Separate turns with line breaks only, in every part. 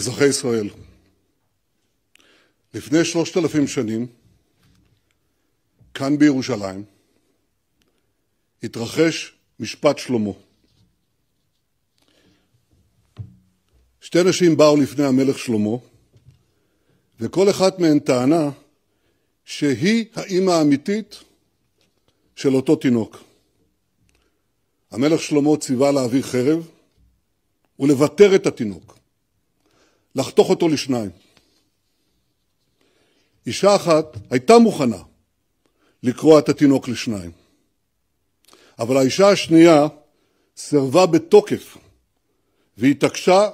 אזרחי ישראל, לפני שלושת אלפים שנים, כאן בירושלים, התרחש משפט שלמה. שתי נשים באו לפני המלך שלמה, וכל אחת מהן טענה שהיא האימא האמיתית של אותו תינוק. המלך שלמה ציווה להביא חרב ולבתר את התינוק. לחתוך אותו לשניים. אישה אחת הייתה מוכנה לקרוע את התינוק לשניים, אבל האישה השנייה סירבה בתוקף והתעקשה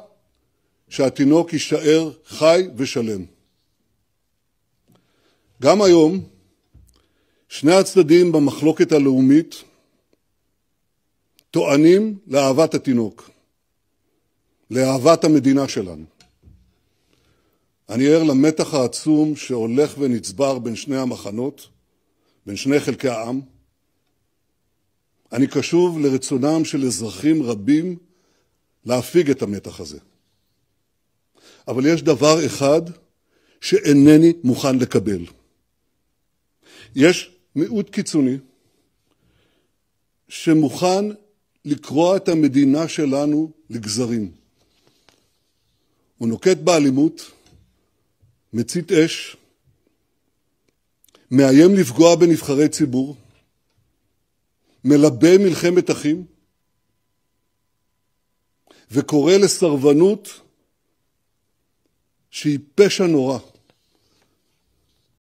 שהתינוק יישאר חי ושלם. גם היום שני הצדדים במחלוקת הלאומית טוענים לאהבת התינוק, לאהבת המדינה שלנו. אני ער למתח העצום שהולך ונצבר בין שני המחנות, בין שני חלקי העם. אני קשוב לרצונם של אזרחים רבים להפיג את המתח הזה. אבל יש דבר אחד שאינני מוכן לקבל. יש מיעוט קיצוני שמוכן לקרוע את המדינה שלנו לגזרים. הוא נוקט באלימות, מצית אש, מאיים לפגוע בנבחרי ציבור, מלבה מלחמת אחים וקורא לסרבנות שהיא פשע נורא.